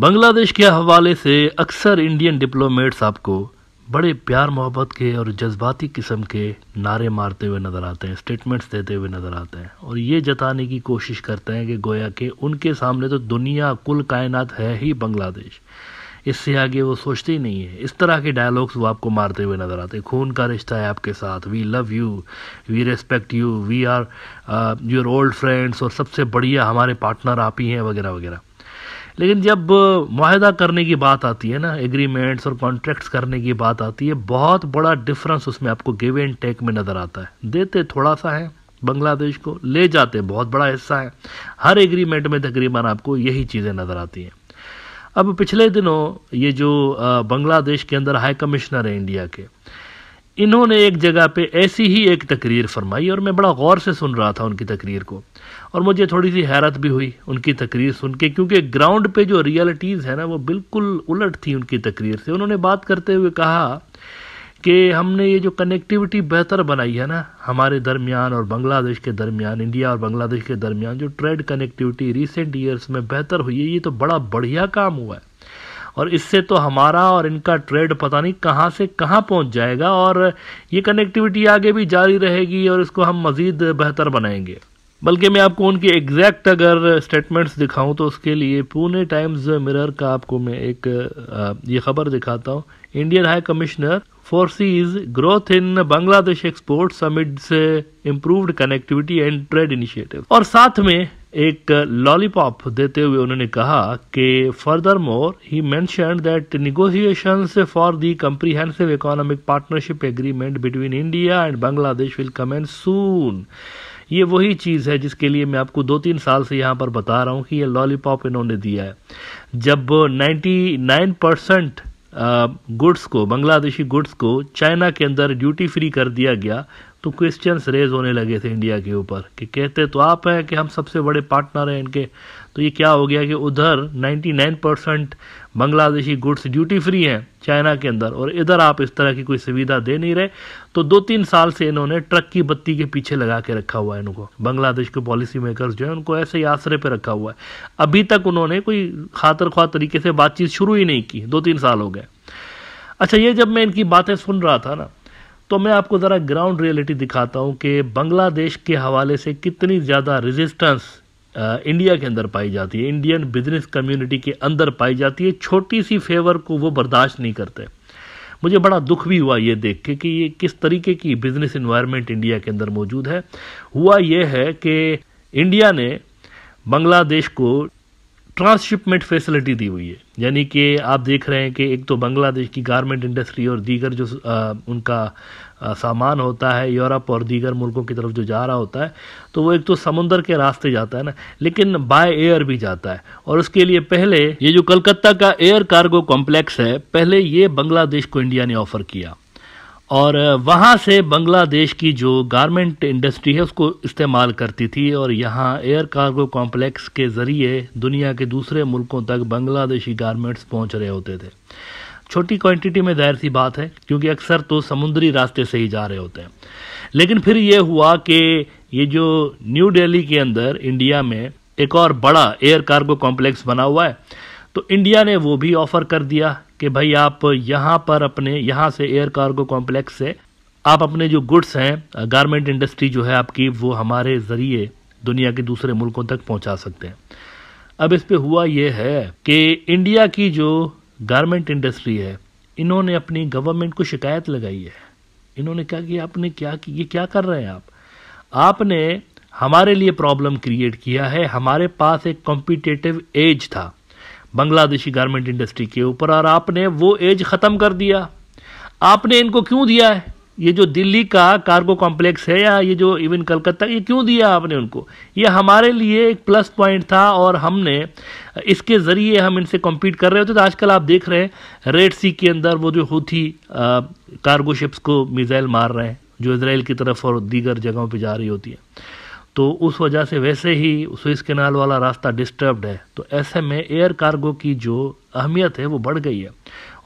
बांग्लादेश के हवाले से अक्सर इंडियन डिप्लोमेट्स आपको बड़े प्यार मोहब्बत के और जज्बाती किस्म के नारे मारते हुए नज़र आते हैं स्टेटमेंट्स देते हुए नज़र आते हैं और ये जताने की कोशिश करते हैं कि गोया के उनके सामने तो दुनिया कुल कायनात है ही बांग्लादेश इससे आगे वो सोचते ही नहीं है इस तरह के डायलॉग्स वो आपको मारते हुए नज़र आते हैं खून का रिश्ता है आपके साथ we love you we respect you we are your old friends और सबसे बढ़िया हमारे पार्टनर आप ही हैं वगैरह वगैरह लेकिन जब माहदा करने की बात आती है ना एग्रीमेंट्स और कॉन्ट्रैक्ट्स करने की बात आती है बहुत बड़ा डिफरेंस उसमें आपको गिव एंड टेक में नज़र आता है देते थोड़ा सा है बांग्लादेश को ले जाते बहुत बड़ा हिस्सा है हर एग्रीमेंट में तकरीबन आपको यही चीज़ें नज़र आती हैं अब पिछले दिनों ये जो बांग्लादेश के अंदर हाई कमिश्नर हैं इंडिया के इन्होंने एक जगह पे ऐसी ही एक तकरीर फरमाई और मैं बड़ा गौर से सुन रहा था उनकी तकरीर को और मुझे थोड़ी सी हैरत भी हुई उनकी तकरीर सुन के क्योंकि ग्राउंड पे जो रियलिटीज़ है ना वो बिल्कुल उलट थी उनकी तकरीर से उन्होंने बात करते हुए कहा कि हमने ये जो कनेक्टिविटी बेहतर बनाई है ना हमारे दरमियान और बांग्लादेश के दरमियान इंडिया और बांग्लादेश के दरमियान जो ट्रेड कनेक्टिविटी रिसेंट ईयर्स में बेहतर हुई है ये तो बड़ा बढ़िया काम हुआ है और इससे तो हमारा और इनका ट्रेड पता नहीं कहाँ से कहाँ पहुँच जाएगा और ये कनेक्टिविटी आगे भी जारी रहेगी और इसको हम मज़ीद बेहतर बनाएंगे बल्कि मैं आपको उनकी एग्जैक्ट अगर स्टेटमेंट्स दिखाऊं तो उसके लिए पुणे टाइम्स मिरर का आपको मैं एक ये खबर दिखाता हूं Indian high commissioner foresees growth in Bangladesh export summit से improved connectivity and trade initiative और साथ में एक लॉलीपॉप देते हुए उन्होंने कहा कि furthermore he mentioned that negotiation for the comprehensive economic partnership agreement between India and Bangladesh will commence soon ये वही चीज़ है जिसके लिए मैं आपको दो तीन साल से यहाँ पर बता रहा हूँ कि ये लॉलीपॉप इन्होंने दिया है जब 99 परसेंट गुड्स को बांग्लादेशी गुड्स को चाइना के अंदर ड्यूटी फ्री कर दिया गया तो क्वेश्चंस रेज होने लगे थे इंडिया के ऊपर कि कहते तो आप हैं कि हम सबसे बड़े पार्टनर हैं इनके तो ये क्या हो गया कि उधर 99 percent Bangladeshi goods duty free हैं चाइना के अंदर और इधर आप इस तरह की कोई सुविधा दे नहीं रहे तो दो तीन साल से इन्होंने ट्रक की बत्ती के पीछे लगा के रखा हुआ है इनको बांग्लादेश के पॉलिसी मेकर्स जो है उनको ऐसे ही आसरे पर रखा हुआ है अभी तक उन्होंने कोई खातर ख्वाह तरीके से बातचीत शुरू ही नहीं की दो तीन साल हो गए अच्छा ये जब मैं इनकी बातें सुन रहा था ना तो मैं आपको ज़रा ग्राउंड रियलिटी दिखाता हूँ कि बांग्लादेश के हवाले से कितनी ज़्यादा रेजिस्टेंस इंडिया के अंदर पाई जाती है इंडियन बिजनेस कम्युनिटी के अंदर पाई जाती है छोटी सी फेवर को वो बर्दाश्त नहीं करते मुझे बड़ा दुख भी हुआ ये देख के कि ये किस तरीके की बिजनेस इन्वायरमेंट इंडिया के अंदर मौजूद है हुआ ये है कि इंडिया ने बांग्लादेश को ट्रांसशिपमेंट फैसिलिटी दी हुई है यानी कि आप देख रहे हैं कि एक तो बांग्लादेश की गारमेंट इंडस्ट्री और दीगर जो आ, उनका आ, सामान होता है यूरोप और दीगर मुल्कों की तरफ जो जा रहा होता है तो वो एक तो समुंदर के रास्ते जाता है ना लेकिन बाय एयर भी जाता है और उसके लिए पहले ये जो कलकत्ता का एयर कार्गो कॉम्प्लेक्स है पहले ये बांग्लादेश को इंडिया ने ऑफर किया और वहाँ से बांग्लादेश की जो गारमेंट इंडस्ट्री है उसको इस्तेमाल करती थी और यहाँ एयर कार्गो कॉम्प्लेक्स के ज़रिए दुनिया के दूसरे मुल्कों तक बांग्लादेशी गारमेंट्स पहुँच रहे होते थे छोटी क्वांटिटी में जाहिर सी बात है क्योंकि अक्सर तो समुद्री रास्ते से ही जा रहे होते हैं लेकिन फिर ये हुआ कि ये जो न्यू डेली के अंदर इंडिया में एक और बड़ा एयर कार्गो कॉम्प्लेक्स बना हुआ है तो इंडिया ने वो भी ऑफ़र कर दिया कि भाई आप यहाँ पर अपने यहाँ से एयर कार्गो कॉम्प्लेक्स से आप अपने जो गुड्स हैं गारमेंट इंडस्ट्री जो है आपकी वो हमारे ज़रिए दुनिया के दूसरे मुल्कों तक पहुँचा सकते हैं अब इस पर हुआ ये है कि इंडिया की जो गारमेंट इंडस्ट्री है इन्होंने अपनी गवर्नमेंट को शिकायत लगाई है इन्होंने कहा कि आपने क्या कि ये क्या कर रहे हैं आप आपने हमारे लिए प्रॉब्लम क्रिएट किया है हमारे पास एक कॉम्पिटेटिव एज था बांग्लादेशी गारमेंट इंडस्ट्री के ऊपर और आपने वो एज ख़त्म कर दिया आपने इनको क्यों दिया है ये जो दिल्ली का कार्गो कॉम्प्लेक्स है या ये जो इवन कलकत्ता ये क्यों दिया आपने उनको ये हमारे लिए एक प्लस पॉइंट था और हमने इसके ज़रिए हम इनसे कम्पीट कर रहे होते तो आजकल आप देख रहे हैं रेड सी के अंदर वो जो हूथी कार्गो शिप्स को मिज़ाइल मार रहे हैं जो इसराइल की तरफ और दीगर जगहों पर जा रही होती है तो उस वजह से वैसे ही स्विस केनाल वाला रास्ता डिस्टर्ब्ड है तो ऐसे में एयर कार्गो की जो अहमियत है वो बढ़ गई है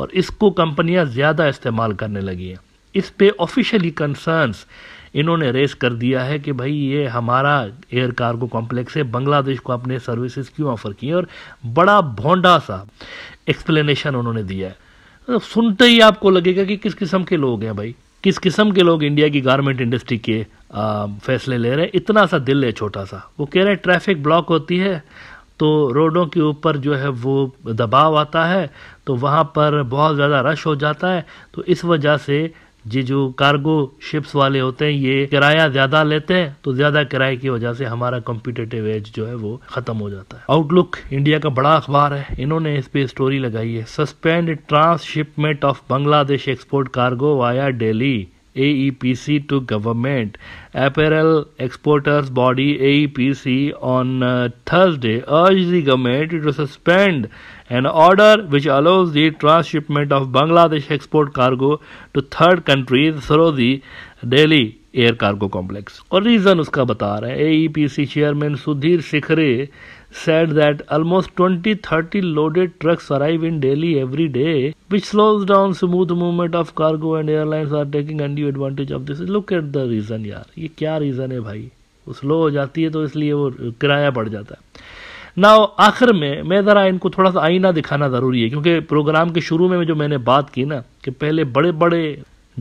और इसको कंपनियां ज़्यादा इस्तेमाल करने लगी हैं इस पे ऑफिशियली कंसर्न्स इन्होंने रेस कर दिया है कि भाई ये हमारा एयर कार्गो कॉम्प्लेक्स है बांग्लादेश को अपने सर्विसेज क्यों ऑफर किए और बड़ा भोंडा सा एक्सप्लेनेशन उन्होंने दिया है तो सुनते ही आपको लगेगा कि किस किस्म के लोग हैं भाई किस किस्म के लोग इंडिया की गारमेंट इंडस्ट्री के आ, फैसले ले रहे हैं इतना सा दिल है छोटा सा वो कह रहे हैं ट्रैफिक ब्लॉक होती है तो रोडों के ऊपर जो है वो दबाव आता है तो वहाँ पर बहुत ज़्यादा रश हो जाता है तो इस वजह से ये जो कार्गो शिप्स वाले होते हैं ये किराया ज्यादा लेते हैं तो ज्यादा किराए की वजह से हमारा कॉम्पिटेटिव एज जो है वो खत्म हो जाता है आउटलुक इंडिया का बड़ा अखबार है इन्होंने इस पे स्टोरी लगाई है suspend transshipment of Bangladesh export cargo via Delhi AEPC to government. Apparel Exporters Body AEPC on uh, Thursday urged the government to suspend an order which allows the transshipment of Bangladesh export cargo to third countries through the Delhi air cargo complex और reason उसका बता रहे हैं A E P C chairman Sudhir Shikhare said that almost 20 30 loaded trucks arrive in Delhi every day, which slows down smooth movement of cargo and airlines are taking undue advantage of this. Look at the reason यार ये क्या reason है भाई वो slow हो जाती है तो इसलिए वो किराया बढ़ जाता है ना आखिर में मैं ज़रा इनको थोड़ा सा आईना दिखाना ज़रूरी है क्योंकि प्रोग्राम के शुरू में जो मैंने बात की ना कि पहले बड़े बड़े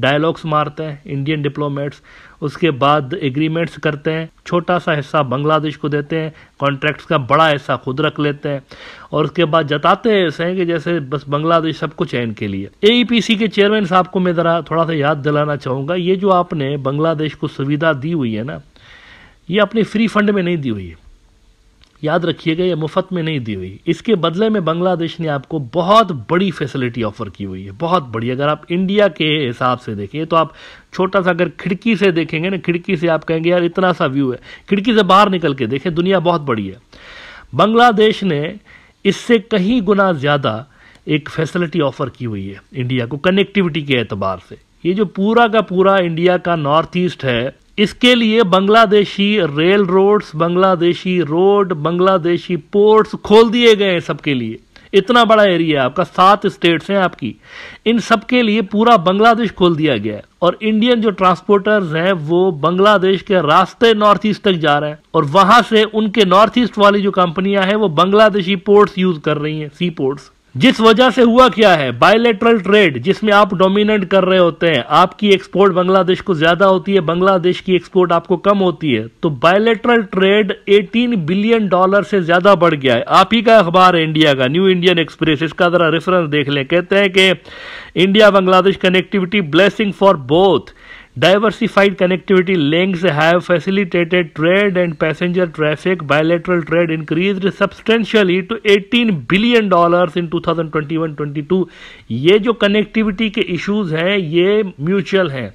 डायलॉग्स मारते हैं इंडियन डिप्लोमेट्स उसके बाद एग्रीमेंट्स करते हैं छोटा सा हिस्सा बांग्लादेश को देते हैं कॉन्ट्रैक्ट्स का बड़ा हिस्सा खुद रख लेते हैं और उसके बाद जताते हैं ऐसे हैं कि जैसे बस बांग्लादेश सब कुछ है इनके लिए ए e के चेयरमैन साहब को मैं ज़रा थोड़ा सा याद दिलाना चाहूँगा ये जो आपने बांग्लादेश को सुविधा दी हुई है ना ये अपनी फ्री फंड में नहीं दी हुई है याद रखिएगा ये मुफ्त में नहीं दी हुई इसके बदले में बांग्लादेश ने आपको बहुत बड़ी फैसिलिटी ऑफर की हुई है बहुत बड़ी अगर आप इंडिया के हिसाब से देखें तो आप छोटा सा अगर खिड़की से देखेंगे ना खिड़की से आप कहेंगे यार इतना सा व्यू है खिड़की से बाहर निकल के देखें दुनिया बहुत बड़ी है बांग्लादेश ने इससे कहीं गुना ज़्यादा एक फैसिलिटी ऑफर की हुई है इंडिया को कनेक्टिविटी के एतबार से ये जो पूरा का पूरा इंडिया का नॉर्थ ईस्ट है इसके लिए Bangladeshi rail roads Bangladeshi road Bangladeshi ports खोल दिए गए हैं सबके लिए इतना बड़ा एरिया है आपका सात स्टेट्स हैं आपकी इन सबके लिए पूरा बांग्लादेश खोल दिया गया है और इंडियन जो ट्रांसपोर्टर्स हैं वो बांग्लादेश के रास्ते नॉर्थ ईस्ट तक जा रहे हैं और वहां से उनके नॉर्थ ईस्ट वाली जो कंपनियां हैं वो बांग्लादेशी पोर्ट्स यूज कर रही हैं सी पोर्ट्स जिस वजह से हुआ क्या है बायोलेटरल ट्रेड जिसमें आप डोमिनेट कर रहे होते हैं आपकी एक्सपोर्ट बांग्लादेश को ज्यादा होती है बांग्लादेश की एक्सपोर्ट आपको कम होती है तो बायोलेटरल ट्रेड 18 बिलियन डॉलर से ज्यादा बढ़ गया है आप ही का अखबार है इंडिया का न्यू इंडियन एक्सप्रेस इसका जरा रेफरेंस देख लें कहते हैं कि India Bangladesh connectivity blessing for both diversified connectivity links have facilitated trade and passenger traffic. Bilateral trade increased substantially to 18 billion dollars in 2021-22. ये जो कनेक्टिविटी के इश्यूज हैं ये म्यूचुअल हैं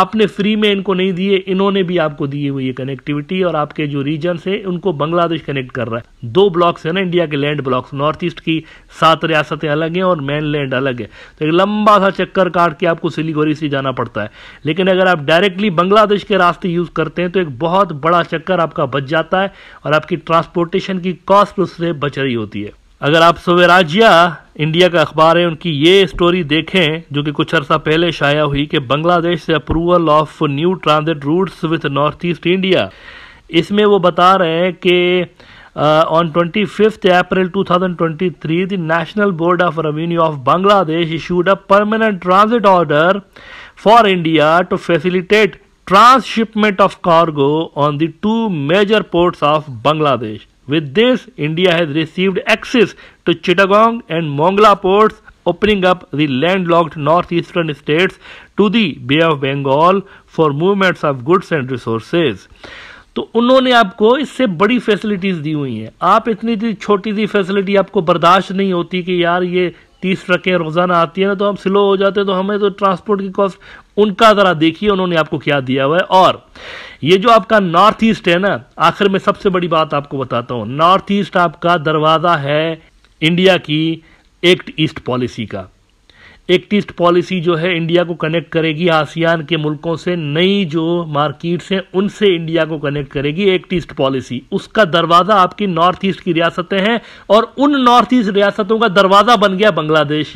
आपने फ्री में इनको नहीं दिए इन्होंने भी आपको दिए हुई ये कनेक्टिविटी और आपके जो रीजन है उनको बांग्लादेश कनेक्ट कर रहा है दो ब्लॉक्स है ना इंडिया के लैंड ब्लॉक्स नॉर्थ ईस्ट की सात रियासतें अलग हैं और मेन लैंड अलग है तो एक लंबा सा चक्कर काट के आपको सिलीगुड़ी से जाना पड़ता है लेकिन अगर अगर आप डायरेक्टली बांग्लादेश के रास्ते यूज़ करते हैं तो एक बहुत बड़ा चक्कर आपका बच जाता है और आपकी ट्रांसपोर्टेशन की कॉस्ट उससे बच रही होती है अगर आप सवेराजिया इंडिया का अखबार है उनकी ये स्टोरी देखें जो कि कुछ अर्सा पहले शाया हुई कि बांग्लादेश से approval of new transit routes with north east India इसमें वो बता रहे हैं कि on twenty fifth April two thousand twenty three the national board of revenue of Bangladesh issued a permanent transit order for India to facilitate transshipment of cargo on the two major ports of Bangladesh. With this, India has received access to Chittagong and Mongla ports, opening up the landlocked northeastern states to the Bay of Bengal for movements of goods and resources. तो उन्होंने आपको इससे बड़ी facilities दी हुई हैं आप इतनी छोटी सी फैसिलिटी आपको बर्दाश्त नहीं होती कि यार ये तीस ट्रकें रोज़ाना आती है ना तो हम स्लो हो जाते हैं तो हमें तो ट्रांसपोर्ट की कॉस्ट उनका ज़रा देखिए उन्होंने आपको क्या दिया हुआ है और ये जो आपका नॉर्थ ईस्ट है ना आखिर में सबसे बड़ी बात आपको बताता हूँ नॉर्थ ईस्ट आपका दरवाज़ा है इंडिया की एक्ट ईस्ट पॉलिसी का एक्ट ईस्ट पॉलिसी जो है इंडिया को कनेक्ट करेगी आसियान के मुल्कों से नई जो मार्किट्स हैं उनसे इंडिया को कनेक्ट करेगी ईस्ट पॉलिसी उसका दरवाज़ा आपकी नॉर्थ ईस्ट की रियासतें हैं और उन नॉर्थ ईस्ट रियासतों का दरवाज़ा बन गया बांग्लादेश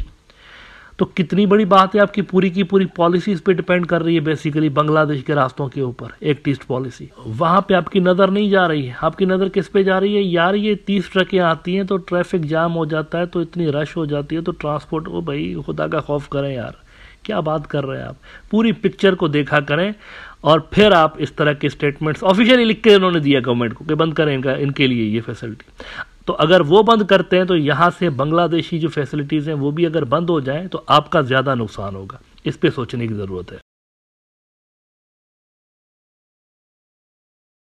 तो कितनी बड़ी बात है आपकी पूरी की पूरी पॉलिसी इस पर डिपेंड कर रही है बेसिकली बांग्लादेश के रास्तों के ऊपर एक टीस्ट पॉलिसी वहां पे आपकी नजर नहीं जा रही है आपकी नजर किस पे जा रही है यार ये तीस ट्रकें आती हैं तो ट्रैफिक जाम हो जाता है तो इतनी रश हो जाती है तो ट्रांसपोर्ट वो भाई खुदा का खौफ करें यार क्या बात कर रहे हैं आप पूरी पिक्चर को देखा करें और फिर आप इस तरह के स्टेटमेंट्स ऑफिशियली लिख के उन्होंने दिया गवर्नमेंट को कि बंद करें इनका इनके लिए ये फैसिलिटी तो अगर वो बंद करते हैं तो यहाँ से बांग्लादेशी जो फैसिलिटीज़ हैं वो भी अगर बंद हो जाएँ तो आपका ज़्यादा नुकसान होगा इस पर सोचने की ज़रूरत है